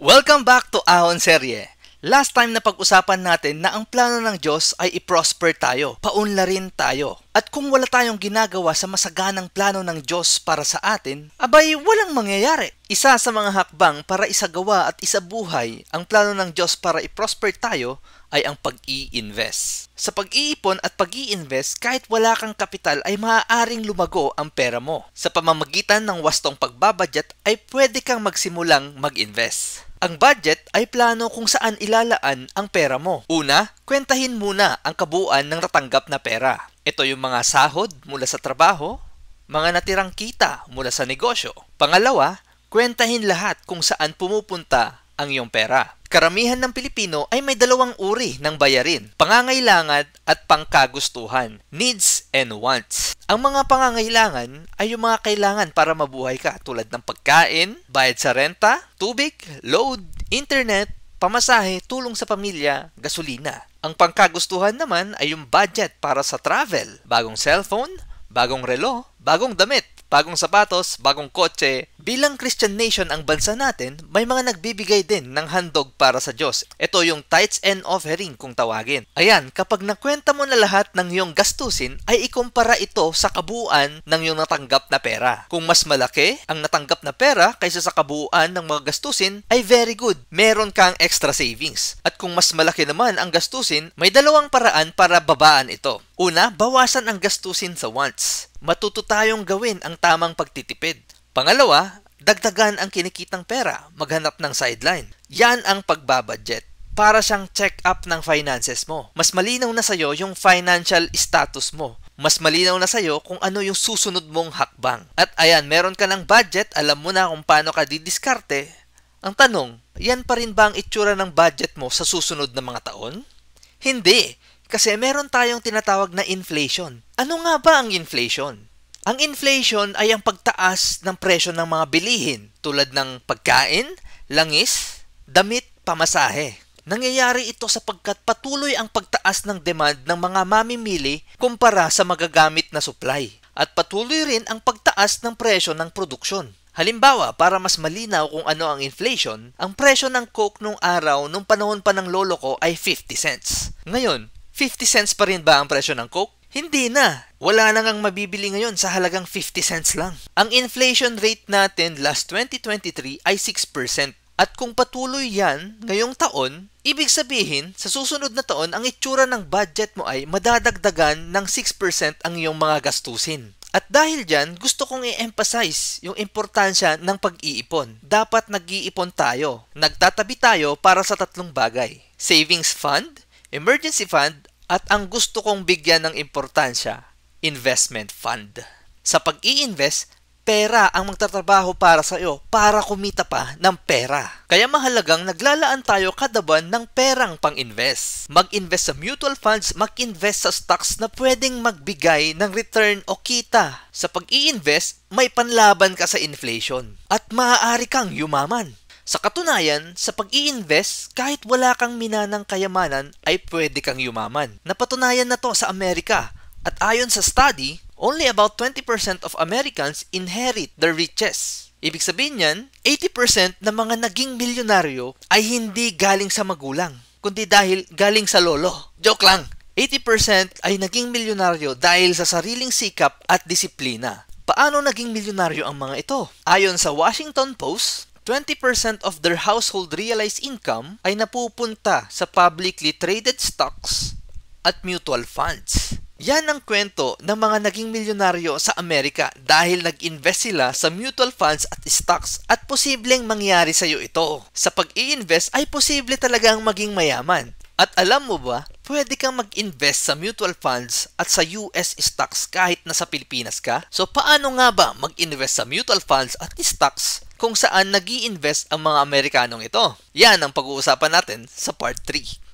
Welcome back to Ahon Serye. Last time na pag-usapan natin na ang plano ng Diyos ay i-prosper tayo, paunla rin tayo. At kung wala tayong ginagawa sa masaganang plano ng Diyos para sa atin, abay walang mangyayari. Isa sa mga hakbang para isagawa at isabuhay ang plano ng Diyos para i-prosper tayo ay ang pag-i-invest. Sa pag-iipon at pag-i-invest, kahit wala kang kapital ay maaaring lumago ang pera mo. Sa pamamagitan ng wastong pagbabadyat ay pwede kang magsimulang mag-invest. Ang budget ay plano kung saan ilalaan ang pera mo. Una, kwentahin muna ang kabuuan ng natanggap na pera. Ito yung mga sahod mula sa trabaho, mga natirang kita mula sa negosyo. Pangalawa, kwentahin lahat kung saan pumupunta ang iyong pera. Karamihan ng Pilipino ay may dalawang uri ng bayarin, pangangailangan at pangkagustuhan, needs and wants. Ang mga pangangailangan ay yung mga kailangan para mabuhay ka tulad ng pagkain, bayad sa renta, tubig, load, internet, pamasahe, tulong sa pamilya, gasolina. Ang pangkagustuhan naman ay yung budget para sa travel, bagong cellphone, bagong relo, bagong damit, bagong sapatos, bagong kotse. Bilang Christian nation ang bansa natin, may mga nagbibigay din ng handog para sa Diyos. Ito yung tithes and offering kung tawagin. Ayan, kapag nakwenta mo na lahat ng iyong gastusin, ay ikumpara ito sa kabuuan ng iyong natanggap na pera. Kung mas malaki ang natanggap na pera kaysa sa kabuuan ng mga gastusin, ay very good. Meron kang extra savings. At kung mas malaki naman ang gastusin, may dalawang paraan para babaan ito. Una, bawasan ang gastusin sa wants matuto tayong gawin ang tamang pagtitipid. Pangalawa, dagdagan ang kinikitang pera, maghanap ng sideline. Yan ang pagbabudget. Para siyang check-up ng finances mo. Mas malinaw na sa'yo yung financial status mo. Mas malinaw na sa'yo kung ano yung susunod mong hakbang. At ayan, meron ka ng budget, alam mo na kung paano ka didiskarte. Ang tanong, yan pa rin ba ang itsura ng budget mo sa susunod na mga taon? Hindi! Kasi meron tayong tinatawag na inflation. Ano nga ba ang inflation? Ang inflation ay ang pagtaas ng presyo ng mga bilihin tulad ng pagkain, langis, damit, pamasahe. Nangyayari ito sapagkat patuloy ang pagtaas ng demand ng mga mamimili kumpara sa magagamit na supply at patuloy rin ang pagtaas ng presyo ng produksyon. Halimbawa, para mas malinaw kung ano ang inflation, ang presyo ng Coke nung araw nung panahon pa ng lolo ko ay 50 cents. Ngayon, 50 cents pa rin ba ang presyo ng Coke? Hindi na. Wala na ngang mabibili ngayon sa halagang 50 cents lang. Ang inflation rate natin last 2023 ay 6%. At kung patuloy yan ngayong taon, ibig sabihin sa susunod na taon ang itsura ng budget mo ay madadagdagan ng 6% ang iyong mga gastusin. At dahil dyan, gusto kong i-emphasize yung importansya ng pag-iipon. Dapat nag-iipon tayo. Nagtatabi tayo para sa tatlong bagay. Savings Fund, Emergency Fund, at ang gusto kong bigyan ng importansya, investment fund. Sa pag-i-invest, pera ang magtatrabaho para sa iyo para kumita pa ng pera. Kaya mahalagang naglalaan tayo kada buwan ng perang pang-invest. Mag-invest sa mutual funds, mag-invest sa stocks na pwedeng magbigay ng return o kita. Sa pag-i-invest, may panlaban ka sa inflation at maaari kang yumaman. Sa katunayan, sa pag iinvest kahit wala kang minanang kayamanan, ay pwede kang yumaman. Napatunayan na to sa Amerika. At ayon sa study, only about 20% of Americans inherit their riches. Ibig sabihin niyan, 80% ng mga naging milyonaryo ay hindi galing sa magulang, kundi dahil galing sa lolo. Joke lang! 80% ay naging milyonaryo dahil sa sariling sikap at disiplina. Paano naging milyonaryo ang mga ito? Ayon sa Washington Post, 20% of their household realized income ay napupunta sa publicly traded stocks at mutual funds. Yan ang kwento ng mga naging milyonaryo sa Amerika dahil nag-invest sila sa mutual funds at stocks at posibleng mangyari sa iyo ito. Sa pag-i-invest ay posible talagang maging mayaman. At alam mo ba, pwede kang mag-invest sa mutual funds at sa US stocks kahit nasa Pilipinas ka? So paano nga ba mag-invest sa mutual funds at stocks kung saan nag invest ang mga Amerikanong ito. Yan ang pag-uusapan natin sa part 3.